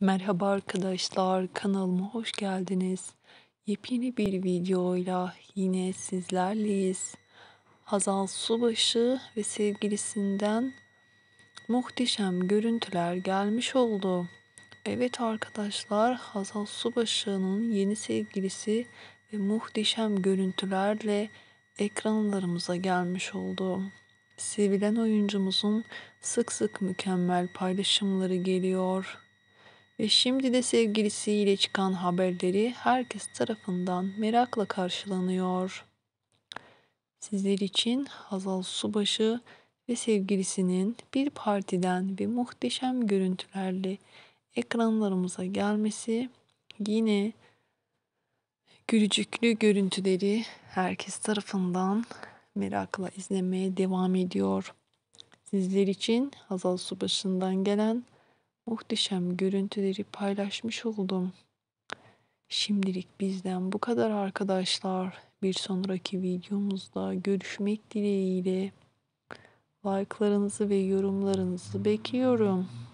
Merhaba arkadaşlar, kanalıma hoş geldiniz. Yepyeni bir videoyla yine sizlerleyiz. Hazal Subaşı ve sevgilisinden muhteşem görüntüler gelmiş oldu. Evet arkadaşlar, Hazal Subaşı'nın yeni sevgilisi ve muhteşem görüntülerle ekranlarımıza gelmiş oldu. Sevilen oyuncumuzun sık sık mükemmel paylaşımları geliyor ve şimdi de sevgilisiyle çıkan haberleri herkes tarafından merakla karşılanıyor. Sizler için Hazal Subaşı ve sevgilisinin bir partiden ve muhteşem görüntülerle ekranlarımıza gelmesi yine gülücüklü görüntüleri herkes tarafından merakla izlemeye devam ediyor. Sizler için Hazal Subaşı'ndan gelen muhteşem görüntüleri paylaşmış oldum. Şimdilik bizden bu kadar arkadaşlar. Bir sonraki videomuzda görüşmek dileğiyle. Like'larınızı ve yorumlarınızı bekliyorum.